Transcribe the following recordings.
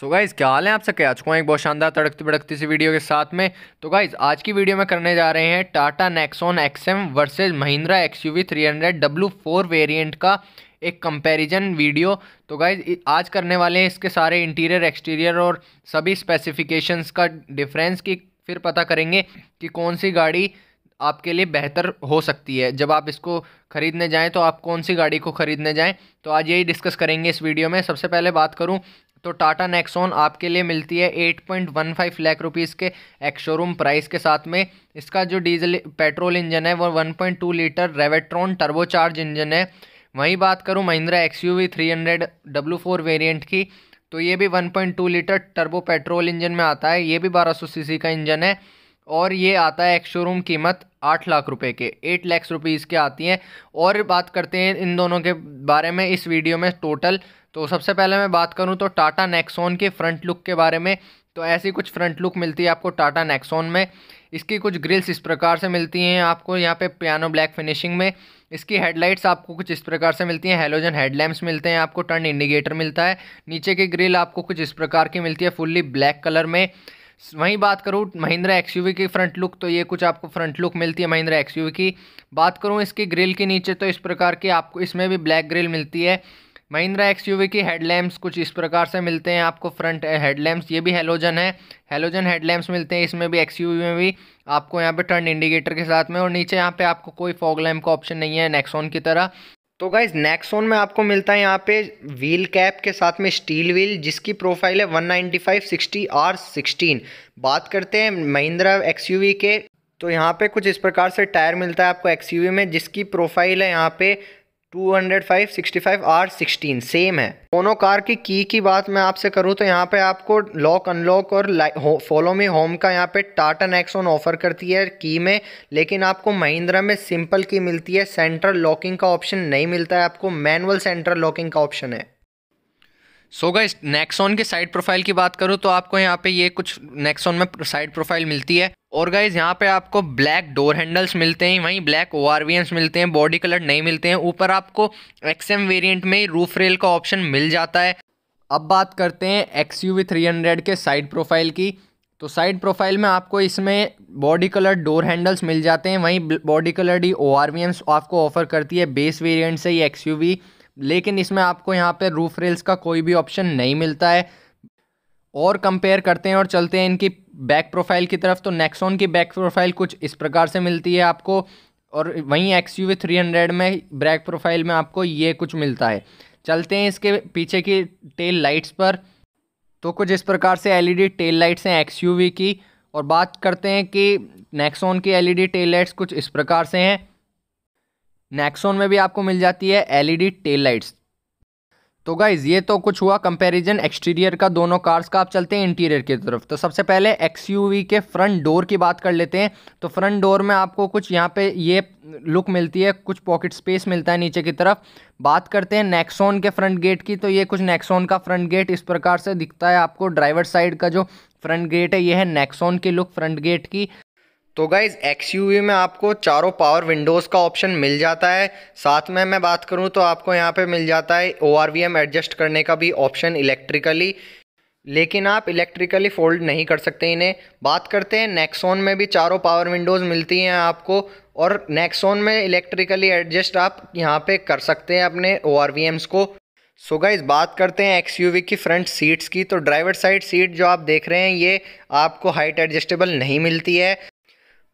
so guys क्या हाल है आप सके आज को एक बहुत शानदार तड़कती भड़कती सी वीडियो के साथ में तो गाइज़ आज की वीडियो में करने जा रहे हैं Tata Nexon XM versus Mahindra X U V three hundred W four variant का एक कंपैरिजन वीडियो तो गाइज आज करने वाले हैं इसके सारे इंटीरियर एक्सटीरियर और सभी स्पेसिफिकेशंस का डिफरेंस की फिर पता करेंगे कि कौन सी गाड़ी आपके लिए बेहतर हो सकती है जब आप इसको ख़रीदने जाएँ तो आप कौन सी गाड़ी को ख़रीदने जाएँ तो आज यही डिस्कस करेंगे इस वीडियो में सबसे पहले बात करूँ तो टाटा नेक्सोन आपके लिए मिलती है 8.15 लैख रुपीज़ के एक्स शोरूम प्राइस के साथ में इसका जो डीजल पेट्रोल इंजन है वो 1.2 लीटर रेवेट्रॉन टर्बोचार्ज इंजन है वहीं बात करूँ Mahindra X U V three hundred W four variant की तो ये भी 1.2 लीटर टर्बो पेट्रोल इंजन में आता है ये भी 1200 सीसी का इंजन है और ये आता है एक्स शोरूम कीमत आठ लाख रुपए के एट लैक्स रुपीज़ के आती हैं और बात करते हैं इन दोनों के बारे में इस वीडियो में टोटल तो सबसे पहले मैं बात करूँ तो टाटा नेक्सोन के फ्रंट लुक के बारे में तो ऐसी कुछ फ्रंट लुक मिलती है आपको टाटा नेक्सोन में इसकी कुछ ग्रिल्स इस प्रकार से मिलती हैं आपको यहाँ पे पियानो ब्लैक फिनिशिंग में इसकी हेडलाइट्स आपको कुछ इस प्रकार से मिलती हैं हेलोजन हेडलैम्प्स मिलते हैं आपको टर्न इंडिकेटर मिलता है नीचे की ग्रिल आपको कुछ इस प्रकार की मिलती है फुल्ली ब्लैक कलर में वहीं बात करूँ महिंद्रा एक्स की फ्रंट लुक तो ये कुछ आपको फ्रंट लुक मिलती है महिंद्रा एक्स की बात करूँ इसकी ग्रिल के नीचे तो इस प्रकार की आपको इसमें भी ब्लैक ग्रिल मिलती है महिंद्रा एक्स यू वी की हेडलैम्प्स कुछ इस प्रकार से मिलते हैं आपको फ्रंट हेडलैम्प्स ये भी हेलोजन है हेलोजन हेडलैम्प्स मिलते हैं इसमें भी एक्स यू वी में भी आपको यहाँ पे टर्न इंडिकेटर के साथ में और नीचे यहाँ पे आपको कोई फॉग लैम्प का ऑप्शन नहीं है नेक्सोन की तरह तो गाइज नेक्सोन में आपको मिलता है यहाँ पे व्हील कैप के साथ में स्टील व्हील जिसकी प्रोफाइल है फाइव सिक्सटी आर सिक्सटीन बात करते हैं महिंद्रा वी के तो यहाँ पे कुछ इस प्रकार से टायर मिलता है आपको वी में जिसकी प्रोफाइल है यहाँ पे two hundred five sixty five R sixteen same है दोनों कार की की की बात मैं आपसे करूँ तो यहाँ पे आपको लॉक अनलॉक और फॉलो मी होम का यहाँ पे टाटा नेक्सोन ऑफर करती है की में लेकिन आपको महिंद्रा में सिंपल की मिलती है सेंट्रल लॉकिंग का ऑप्शन नहीं मिलता है आपको मैनुअल सेंट्रल लॉकिंग का ऑप्शन है सो गई गाइस नेक्सॉन के साइड प्रोफाइल की बात करूँ तो आपको यहाँ पे ये कुछ नेक्सॉन में साइड प्रोफाइल मिलती है और गाइज यहाँ पे आपको ब्लैक डोर हैंडल्स मिलते हैं वहीं ब्लैक ओ मिलते हैं बॉडी कलर नहीं मिलते हैं ऊपर आपको एक्सएम वेरिएंट में रूफ रेल का ऑप्शन मिल जाता है अब बात करते हैं एक्स यू के साइड प्रोफाइल की तो साइड प्रोफाइल में आपको इसमें बॉडी कलर डोर हैंडल्स मिल जाते हैं वहीं बॉडी कलर डी ओ आपको ऑफर करती है बेस वेरियंट से ही एक्स लेकिन इसमें आपको यहाँ पर रूफ रेल्स का कोई भी ऑप्शन नहीं मिलता है और कंपेयर करते हैं और चलते हैं इनकी बैक प्रोफाइल की तरफ तो नेक्सोन की बैक प्रोफाइल कुछ इस प्रकार से मिलती है आपको और वहीं एक्स यू थ्री हंड्रेड में बैक प्रोफाइल में आपको ये कुछ मिलता है चलते हैं इसके पीछे की टेल लाइट्स पर तो कुछ इस प्रकार से एलईडी टेल लाइट्स हैं एक्स की और बात करते हैं कि नेक्सोन की एलईडी टेल लाइट्स कुछ इस प्रकार से हैं नेक्सोन में भी आपको मिल जाती है एलईडी टेल लाइट्स तो गाइज़ ये तो कुछ हुआ कंपैरिजन एक्सटीरियर का दोनों कार्स का आप चलते हैं इंटीरियर की तरफ तो सबसे पहले एक्स के फ्रंट डोर की बात कर लेते हैं तो फ्रंट डोर में आपको कुछ यहाँ पे ये लुक मिलती है कुछ पॉकेट स्पेस मिलता है नीचे की तरफ बात करते हैं नेक्सोन के फ्रंट गेट की तो ये कुछ नेक्सोन का फ्रंट गेट इस प्रकार से दिखता है आपको ड्राइवर साइड का जो फ्रंट गेट है ये है नेक्सोन की लुक फ्रंट गेट की तो गाइज़ एक्स में आपको चारों पावर विंडोज़ का ऑप्शन मिल जाता है साथ में मैं बात करूँ तो आपको यहाँ पे मिल जाता है ओ एडजस्ट करने का भी ऑप्शन इलेक्ट्रिकली लेकिन आप इलेक्ट्रिकली फोल्ड नहीं कर सकते इन्हें बात करते हैं नेक्सोन में भी चारों पावर विंडोज़ मिलती हैं आपको और नेक्सोन में इलेक्ट्रिकली एडजस्ट आप यहाँ पे कर सकते हैं अपने ओ को सो so गाइज बात करते हैं एक्स की फ्रंट सीट्स की तो ड्राइवर साइड सीट जो आप देख रहे हैं ये आपको हाइट एडजस्टेबल नहीं मिलती है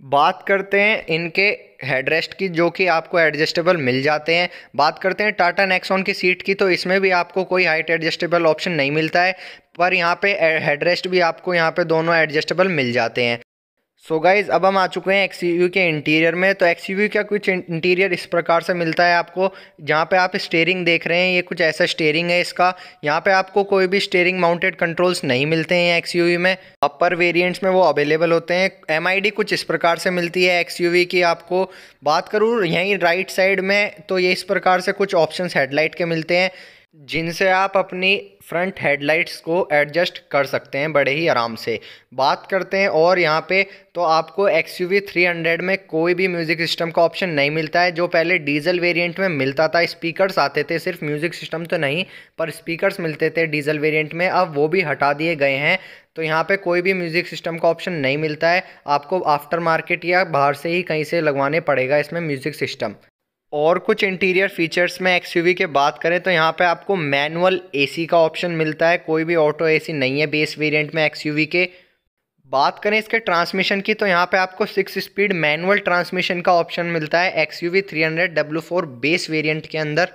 बात करते हैं इनके हेडरेस्ट की जो कि आपको एडजस्टेबल मिल जाते हैं बात करते हैं टाटा नेक्सॉन की सीट की तो इसमें भी आपको कोई हाइट एडजस्टेबल ऑप्शन नहीं मिलता है पर यहाँ पे हेडरेस्ट भी आपको यहाँ पे दोनों एडजस्टेबल मिल जाते हैं सो so गाइज़ अब हम आ चुके हैं एक्स के इंटीरियर में तो एक्स का कुछ इंटीरियर इस प्रकार से मिलता है आपको जहाँ पे आप स्टेयरिंग देख रहे हैं ये कुछ ऐसा स्टेयरिंग है इसका यहाँ पे आपको कोई भी स्टेयरिंग माउंटेड कंट्रोल्स नहीं मिलते हैं एक्स में अपर वेरिएंट्स में वो अवेलेबल होते हैं एम कुछ इस प्रकार से मिलती है एक्स की आपको बात करूँ यहीं राइट साइड में तो ये इस प्रकार से कुछ ऑप्शन हेडलाइट के मिलते हैं जिनसे आप अपनी फ्रंट हेडलाइट्स को एडजस्ट कर सकते हैं बड़े ही आराम से बात करते हैं और यहाँ पे तो आपको एक्स यू थ्री हंड्रेड में कोई भी म्यूज़िक सिस्टम का ऑप्शन नहीं मिलता है जो पहले डीजल वेरिएंट में मिलता था स्पीकर्स आते थे सिर्फ म्यूज़िक सिस्टम तो नहीं पर स्पीकर्स मिलते थे डीजल वेरियंट में अब वो भी हटा दिए गए हैं तो यहाँ पे कोई भी म्यूज़िक सिस्टम का ऑप्शन नहीं मिलता है आपको आफ्टर मार्केट या बाहर से ही कहीं से लगवाने पड़ेगा इसमें म्यूज़िक सिस्टम और कुछ इंटीरियर फीचर्स में एक्स के बात करें तो यहाँ पे आपको मैनुअल एसी का ऑप्शन मिलता है कोई भी ऑटो एसी नहीं है बेस वेरिएंट में एक्स के बात करें इसके ट्रांसमिशन की तो यहाँ पे आपको सिक्स स्पीड मैनुअल ट्रांसमिशन का ऑप्शन मिलता है X U V three hundred W four base variant के अंदर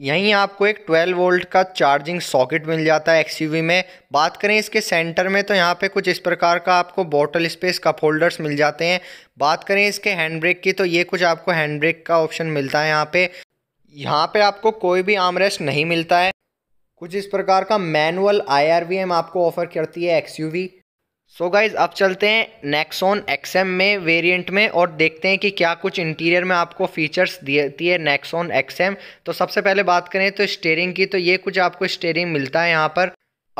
यहीं आपको एक 12 वोल्ट का चार्जिंग सॉकेट मिल जाता है एक्सयूवी में बात करें इसके सेंटर में तो यहाँ पे कुछ इस प्रकार का आपको बॉटल स्पेस कप होल्डर्स मिल जाते हैं बात करें इसके हैंड ब्रेक की तो ये कुछ आपको हैंड ब्रेक का ऑप्शन मिलता है यहाँ पे यहाँ पे आपको कोई भी आमरेस्ट नहीं मिलता है कुछ इस प्रकार का मैनुअल आई आपको ऑफ़र करती है एक्सयूवी सो so गाइज अब चलते हैं नेक्सोन एक्सएम में वेरिएंट में और देखते हैं कि क्या कुछ इंटीरियर में आपको फीचर्स देती है नेक्सोन एक्सएम तो सबसे पहले बात करें तो स्टेयरिंग की तो ये कुछ आपको स्टेयरिंग मिलता है यहाँ पर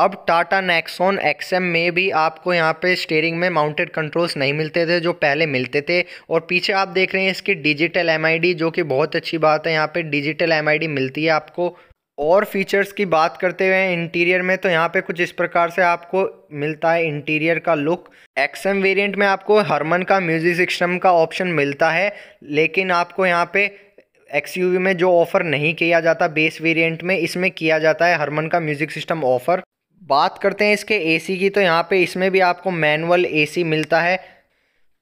अब टाटा नेक्सोन एक्सएम में भी आपको यहाँ पे स्टेयरिंग में माउंटेड कंट्रोल्स नहीं मिलते थे जो पहले मिलते थे और पीछे आप देख रहे हैं इसकी डिजिटल एम जो कि बहुत अच्छी बात है यहाँ पर डिजिटल एम मिलती है आपको और फीचर्स की बात करते हुए इंटीरियर में तो यहाँ पे कुछ इस प्रकार से आपको मिलता है इंटीरियर का लुक एक्सएम वेरिएंट में आपको हरमन का म्यूजिक सिस्टम का ऑप्शन मिलता है लेकिन आपको यहाँ पे एक्स में जो ऑफ़र नहीं किया जाता बेस वेरिएंट में इसमें किया जाता है हरमन का म्यूजिक सिस्टम ऑफ़र बात करते हैं इसके ए की तो यहाँ पे इसमें भी आपको मैनुअल ए मिलता है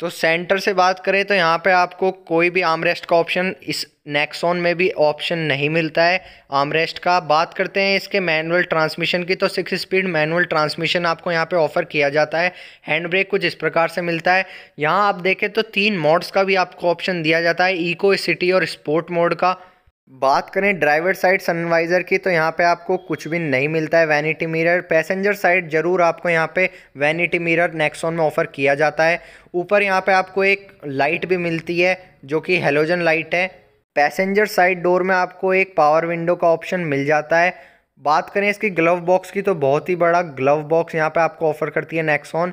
तो सेंटर से बात करें तो यहाँ पे आपको कोई भी आमरेस्ट का ऑप्शन इस नेक्सॉन में भी ऑप्शन नहीं मिलता है आमरेस्ट का बात करते हैं इसके मैनुअल ट्रांसमिशन की तो सिक्स स्पीड मैनुअल ट्रांसमिशन आपको यहाँ पे ऑफ़र किया जाता है हैंड ब्रेक कुछ इस प्रकार से मिलता है यहाँ आप देखें तो तीन मोड्स का भी आपको ऑप्शन दिया जाता है ईको सिटी और स्पोर्ट मोड का बात करें ड्राइवर साइड सनवाइज़र की तो यहाँ पे आपको कुछ भी नहीं मिलता है वैनिटी मिरर पैसेंजर साइड ज़रूर आपको यहाँ पे वैनिटी मिरर नेक्सोन में ऑफ़र किया जाता है ऊपर यहाँ पे आपको एक लाइट भी मिलती है जो कि हेलोजन लाइट है पैसेंजर साइड डोर में आपको एक पावर विंडो का ऑप्शन मिल जाता है बात करें इसकी ग्लव बॉक्स की तो बहुत ही बड़ा ग्लव बॉक्स यहाँ पर आपको ऑफ़र करती है नैक्सॉन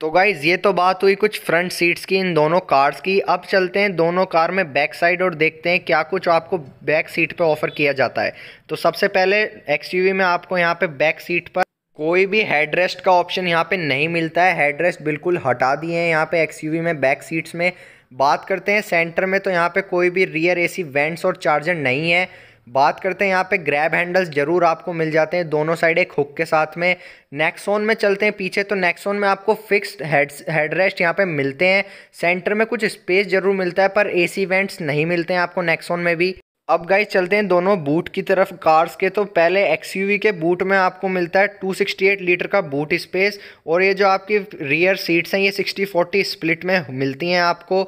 तो गाइज़ ये तो बात हुई कुछ फ्रंट सीट्स की इन दोनों कार्स की अब चलते हैं दोनों कार में बैक साइड और देखते हैं क्या कुछ आपको बैक सीट पे ऑफ़र किया जाता है तो सबसे पहले एक्सयूवी में आपको यहाँ पे बैक सीट पर कोई भी हेडरेस्ट का ऑप्शन यहाँ पे नहीं मिलता है हेडरेस्ट बिल्कुल हटा दिए हैं यहाँ पे एक्सयूवी में बैक सीट्स में बात करते हैं सेंटर में तो यहाँ पे कोई भी रियर ए वेंट्स और चार्जर नहीं है बात करते हैं यहाँ पे ग्रैब हैंडल्स जरूर आपको मिल जाते हैं दोनों साइड एक हुक के साथ में नेक्सोन में चलते हैं पीछे तो नेक्सोन में आपको फिक्स्ड हेड्स हेडरेस्ट रेस्ट यहाँ पे मिलते हैं सेंटर में कुछ स्पेस जरूर मिलता है पर एसी वेंट्स नहीं मिलते हैं आपको नेक्सोन में भी अब गाइस चलते हैं दोनों बूट की तरफ कार्स के तो पहले एक्सयूवी के बूट में आपको मिलता है 268 लीटर का बूट स्पेस और ये जो आपकी रियर सीट्स हैं ये 60 40 स्प्लिट में मिलती हैं आपको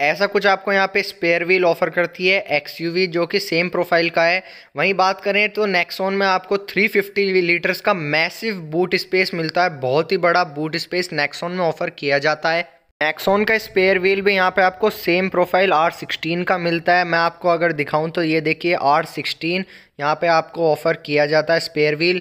ऐसा कुछ आपको यहाँ पे स्पेयर व्हील ऑफर करती है एक्स जो कि सेम प्रोफाइल का है वहीं बात करें तो नेक्सोन में आपको 350 लीटर्स का मैसिव बूट स्पेस मिलता है बहुत ही बड़ा बूट स्पेस नेक्सोन में ऑफर किया जाता है नेक्सोन का स्पेयर व्हील भी यहाँ पे आपको सेम प्रोफाइल R16 का मिलता है मैं आपको अगर दिखाऊं तो ये देखिए आर सिक्सटीन यहाँ पे आपको ऑफ़र किया जाता है स्पेयर व्हील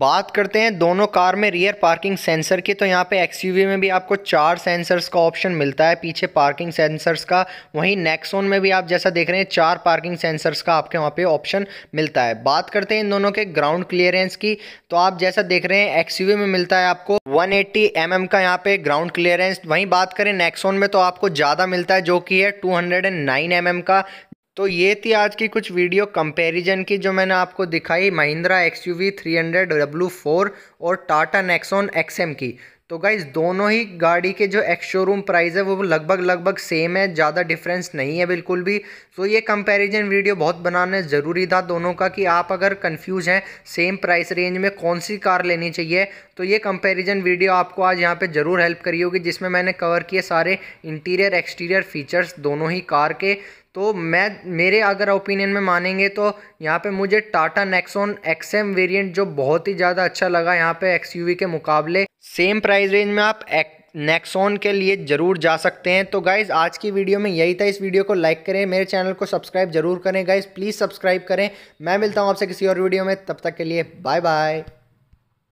बात करते हैं दोनों कार में रियर पार्किंग सेंसर की तो यहाँ पे एक्सयूवी में भी आपको चार सेंसर्स का ऑप्शन मिलता है पीछे पार्किंग सेंसर्स का वहीं नेक्सोन में भी आप जैसा देख रहे हैं चार पार्किंग सेंसर्स का आपके वहाँ पे ऑप्शन मिलता है बात करते हैं इन दोनों के ग्राउंड क्लियरेंस की तो आप जैसा देख रहे हैं एक्सयूवी में मिलता है आपको वन एट्टी mm का यहाँ पे ग्राउंड क्लियरेंस वहीं बात करें नेक्सोन में तो आपको ज़्यादा मिलता है जो कि है टू हंड्रेड mm का तो ये थी आज की कुछ वीडियो कंपैरिजन की जो मैंने आपको दिखाई Mahindra X U V three hundred W four और टाटा नेक्सोन एक्स एम की तो गाइज दोनों ही गाड़ी के जो एक्स शोरूम प्राइस है वो लगभग लगभग सेम है ज़्यादा डिफरेंस नहीं है बिल्कुल भी तो ये कंपैरिजन वीडियो बहुत बनाना ज़रूरी था दोनों का कि आप अगर कंफ्यूज हैं सेम प्राइस रेंज में कौन सी कार लेनी चाहिए तो ये कंपैरिजन वीडियो आपको आज यहाँ पे ज़रूर हेल्प करी होगी जिसमें मैंने कवर किए सारे इंटीरियर एक्सटीरियर फीचर्स दोनों ही कार के तो मैं मेरे अगर ओपिनियन में मानेंगे तो यहाँ पे मुझे टाटा नेक्सोन एक्सएम वेरिएंट जो बहुत ही ज़्यादा अच्छा लगा यहाँ पे एक्सयूवी के मुकाबले सेम प्राइस रेंज में आप एक नेक्सोन के लिए ज़रूर जा सकते हैं तो गाइज़ आज की वीडियो में यही था इस वीडियो को लाइक करें मेरे चैनल को सब्सक्राइब जरूर करें गाइज़ प्लीज़ सब्सक्राइब करें मैं मिलता हूँ आपसे किसी और वीडियो में तब तक के लिए बाय बाय